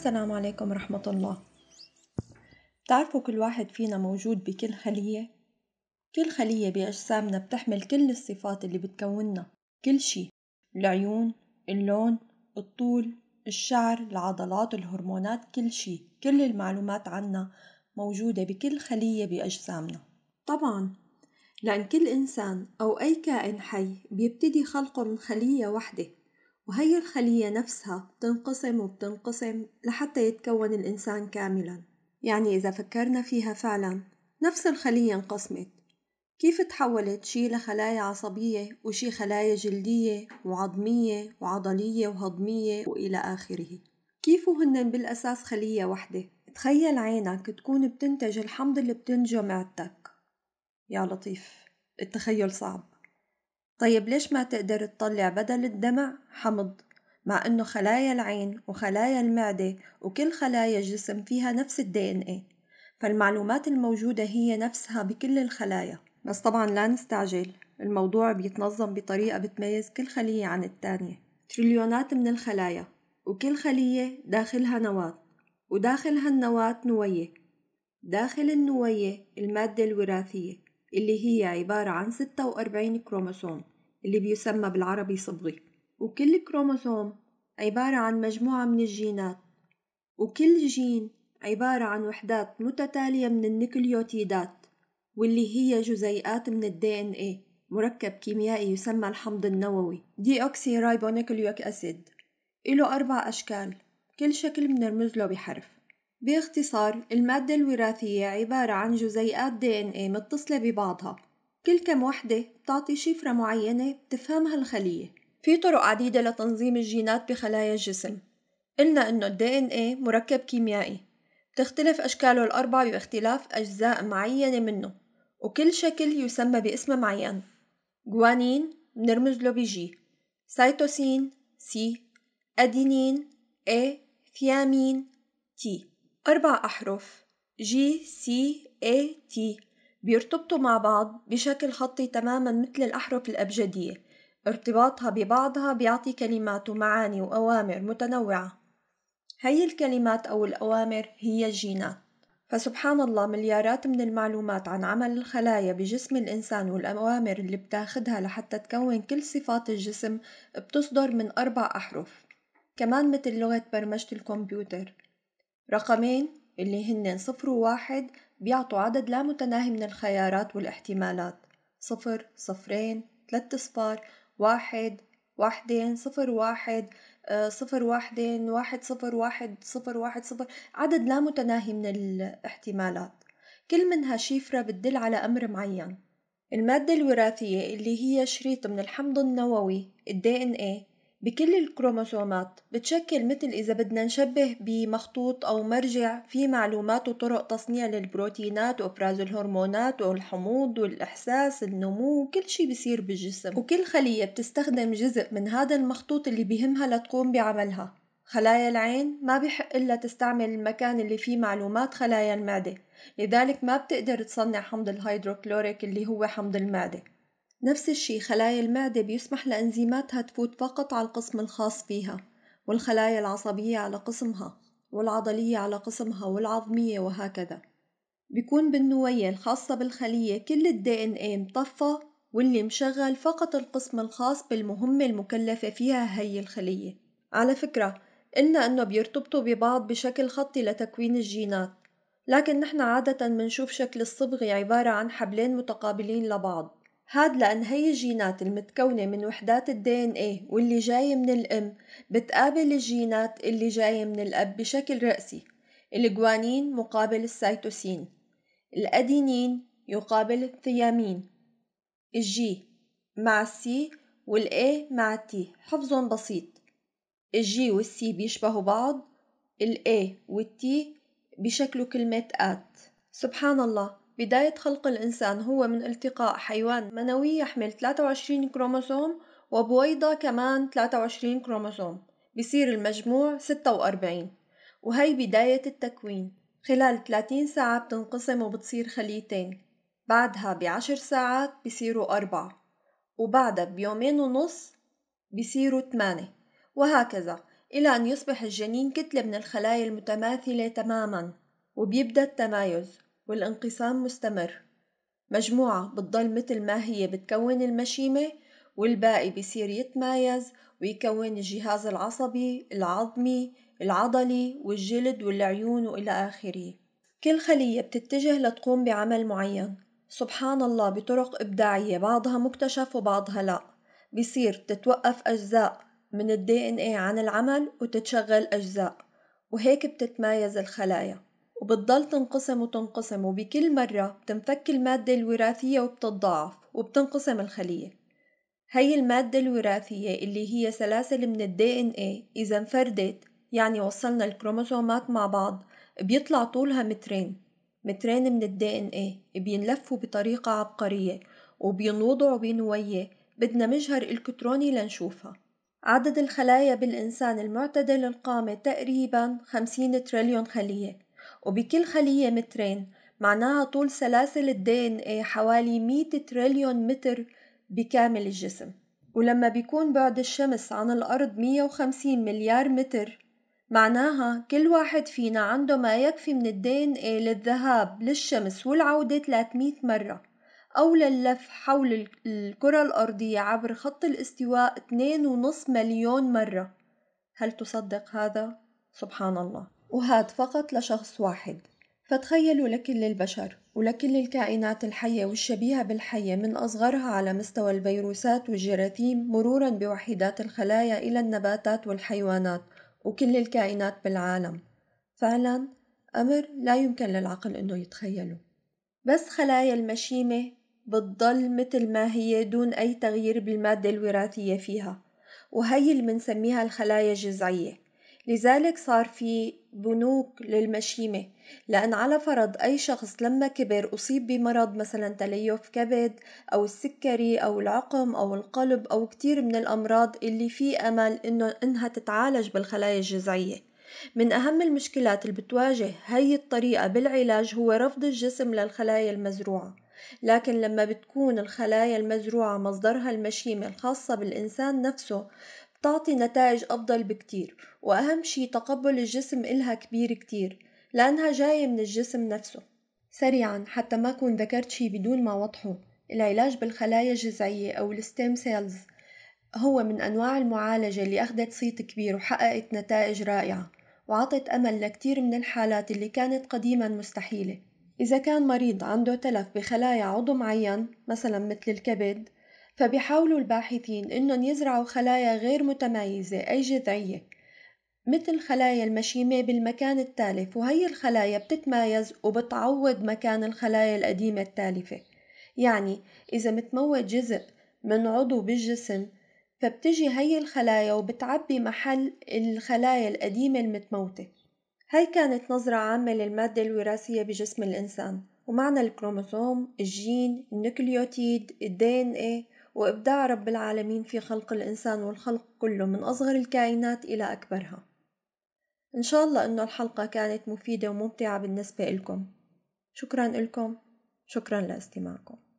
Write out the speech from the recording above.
السلام عليكم ورحمة الله بتعرفوا كل واحد فينا موجود بكل خلية كل خلية بأجسامنا بتحمل كل الصفات اللي بتكوننا كل شي العيون اللون الطول الشعر العضلات الهرمونات كل شي كل المعلومات عنا موجودة بكل خلية بأجسامنا طبعا لأن كل إنسان أو أي كائن حي بيبتدي خلقه من خلية واحدة وهي الخلية نفسها بتنقسم وبتنقسم لحتى يتكون الإنسان كاملا يعني إذا فكرنا فيها فعلا نفس الخلية انقسمت كيف تحولت شي لخلايا عصبية وشي خلايا جلدية وعظمية وعضلية وهضمية وإلى آخره كيف هن بالأساس خلية وحدة تخيل عينك تكون بتنتج الحمض اللي بتنجو معدتك يا لطيف التخيل صعب طيب ليش ما تقدر تطلع بدل الدمع حمض مع إنه خلايا العين وخلايا المعدة وكل خلايا الجسم فيها نفس الدي إن فالمعلومات الموجودة هي نفسها بكل الخلايا بس طبعا لا نستعجل الموضوع بيتنظم بطريقة بتميز كل خلية عن التانية تريليونات من الخلايا وكل خلية داخلها نواة وداخل هالنواة نوية داخل النوية المادة الوراثية اللي هي عبارة عن 46 كروموسوم اللي بيسمى بالعربي صبغي وكل كروموسوم عبارة عن مجموعة من الجينات وكل جين عبارة عن وحدات متتالية من النيكليوتيدات واللي هي جزيئات من الـ DNA مركب كيميائي يسمى الحمض النووي دي أوكسي رايبونيكليوك أسيد إله أربع أشكال كل شكل بنرمز له بحرف باختصار المادة الوراثية عبارة عن جزيئات DNA متصلة ببعضها كل كم وحدة بتعطي شفرة معينة بتفهمها الخلية في طرق عديدة لتنظيم الجينات بخلايا الجسم قلنا إنه ال DNA إيه مركب كيميائي بتختلف أشكاله الأربع باختلاف أجزاء معينة منه وكل شكل يسمى باسم معين جوانين بنرمز له بجي سيتوسين سي أدينين A إيه. ثيامين T أربع أحرف G C A T بيرتبطوا مع بعض بشكل خطي تماما مثل الأحرف الأبجدية ارتباطها ببعضها بيعطي كلمات ومعاني وأوامر متنوعة هي الكلمات أو الأوامر هي الجينات فسبحان الله مليارات من المعلومات عن عمل الخلايا بجسم الإنسان والأوامر اللي بتاخدها لحتى تكون كل صفات الجسم بتصدر من أربع أحرف كمان مثل لغة برمجة الكمبيوتر رقمين اللي هن صفر وواحد بيعطوا عدد لا متناهي من الخيارات والاحتمالات صفر صفرين ثلاثة أصفار واحد واحدين صفر واحد آه، صفر واحدين واحد صفر واحد صفر واحد صفر عدد لا متناهي من الاحتمالات كل منها شفرة بتدل على أمر معين المادة الوراثية اللي هي شريط من الحمض النووي ال DNA بكل الكروموسومات بتشكل مثل إذا بدنا نشبه بمخطوط أو مرجع في معلومات وطرق تصنيع للبروتينات وإبراز الهرمونات والحموض والإحساس النمو وكل شي بيصير بالجسم وكل خلية بتستخدم جزء من هذا المخطوط اللي بيهمها لتقوم بعملها خلايا العين ما بحق إلا تستعمل المكان اللي فيه معلومات خلايا المعدة لذلك ما بتقدر تصنع حمض الهيدروكلوريك اللي هو حمض المعده نفس الشي خلايا المعدة بيسمح لأنزيماتها تفوت فقط على القسم الخاص فيها والخلايا العصبية على قسمها والعضلية على قسمها والعظمية وهكذا بيكون بالنوية الخاصة بالخلية كل الـ DNA مطفى واللي مشغل فقط القسم الخاص بالمهمة المكلفة فيها هي الخلية على فكرة قلنا أنه بيرتبطوا ببعض بشكل خطي لتكوين الجينات لكن نحن عادة منشوف شكل الصبغة عبارة عن حبلين متقابلين لبعض هاد لأن هي الجينات المتكونة من وحدات ال DNA واللي جاية من الأم بتقابل الجينات اللي جاية من الأب بشكل رأسي الجوانين مقابل السيتوسين الأدينين يقابل الثيامين الجي مع السي والاي مع التي حفظهم بسيط الجي والسي بيشبهوا بعض الاي والتي بشكل كلمة آت سبحان الله بداية خلق الإنسان هو من التقاء حيوان منوي يحمل 23 كروموسوم وبويضة كمان 23 كروموسوم بصير المجموع 46 وهي بداية التكوين خلال 30 ساعة بتنقسم وبتصير خليتين بعدها بعشر ساعات بصيروا أربعة وبعدها بيومين ونص بصيروا ثمانية وهكذا إلى أن يصبح الجنين كتلة من الخلايا المتماثلة تماما وبيبدأ التمايز والانقسام مستمر مجموعة بتضل مثل ما هي بتكون المشيمة والباقي بصير يتمايز ويكون الجهاز العصبي العظمي العضلي والجلد والعيون وإلى آخره كل خلية بتتجه لتقوم بعمل معين سبحان الله بطرق إبداعية بعضها مكتشف وبعضها لا بصير تتوقف أجزاء من الدي إن عن العمل وتتشغل أجزاء وهيك بتتمايز الخلايا وبتضل تنقسم وتنقسم وبكل مرة بتنفك المادة الوراثية وبتضعف وبتنقسم الخلية هي المادة الوراثية اللي هي سلاسل من الـ DNA إذا انفردت يعني وصلنا الكروموسومات مع بعض بيطلع طولها مترين مترين من الـ DNA بينلفوا بطريقة عبقرية وبينوضعوا بنوية بدنا مجهر إلكتروني لنشوفها عدد الخلايا بالإنسان المعتدل القامة تقريبا 50 تريليون خلية وبكل خلية مترين معناها طول سلاسل الـ DNA إيه حوالي 100 تريليون متر بكامل الجسم ولما بيكون بعد الشمس عن الأرض 150 مليار متر معناها كل واحد فينا عنده ما يكفي من الـ DNA إيه للذهاب للشمس والعودة 300 مرة أو للف حول الكرة الأرضية عبر خط الاستواء 2.5 مليون مرة هل تصدق هذا؟ سبحان الله وهذا فقط لشخص واحد فتخيلوا لكل البشر ولكل الكائنات الحية والشبيهة بالحية من أصغرها على مستوى الفيروسات والجراثيم مرورا بوحيدات الخلايا إلى النباتات والحيوانات وكل الكائنات بالعالم فعلا أمر لا يمكن للعقل أنه يتخيله بس خلايا المشيمة بتضل مثل ما هي دون أي تغيير بالمادة الوراثية فيها وهي اللي بنسميها الخلايا الجذعية لذلك صار في بنوك للمشيمة لأن على فرض أي شخص لما كبر أصيب بمرض مثلا تليف كبد أو السكري أو العقم أو القلب أو كتير من الأمراض اللي في أمل إنه إنها تتعالج بالخلايا الجذعية من أهم المشكلات اللي بتواجه هي الطريقة بالعلاج هو رفض الجسم للخلايا المزروعة لكن لما بتكون الخلايا المزروعة مصدرها المشيمة الخاصة بالإنسان نفسه بتعطي نتائج أفضل بكتير وأهم شي تقبل الجسم إلها كبير كتير لأنها جاية من الجسم نفسه سريعا حتى ما أكون ذكرت شي بدون ما وضحه العلاج بالخلايا الجذعية أو الستيم سيلز هو من أنواع المعالجة اللي أخدت صيت كبير وحققت نتائج رائعة وعطت أمل لكتير من الحالات اللي كانت قديما مستحيلة إذا كان مريض عنده تلف بخلايا عضو معين مثلا مثل الكبد فبيحاولوا الباحثين إنهم يزرعوا خلايا غير متمايزة أي جذعية مثل خلايا المشيمة بالمكان التالف وهي الخلايا بتتمايز وبتعوض مكان الخلايا القديمة التالفة يعني إذا متموت جزء من عضو بالجسم فبتجي هي الخلايا وبتعبي محل الخلايا القديمة المتموتة هاي كانت نظرة عامة للمادة الوراثية بجسم الإنسان ومعنى الكروموسوم، الجين، النوكليوتيد، الدي ان ايه وإبداع رب العالمين في خلق الإنسان والخلق كله من أصغر الكائنات إلى أكبرها إن شاء الله أن الحلقة كانت مفيدة وممتعة بالنسبة إلكم شكرا إلكم شكرا لاستماعكم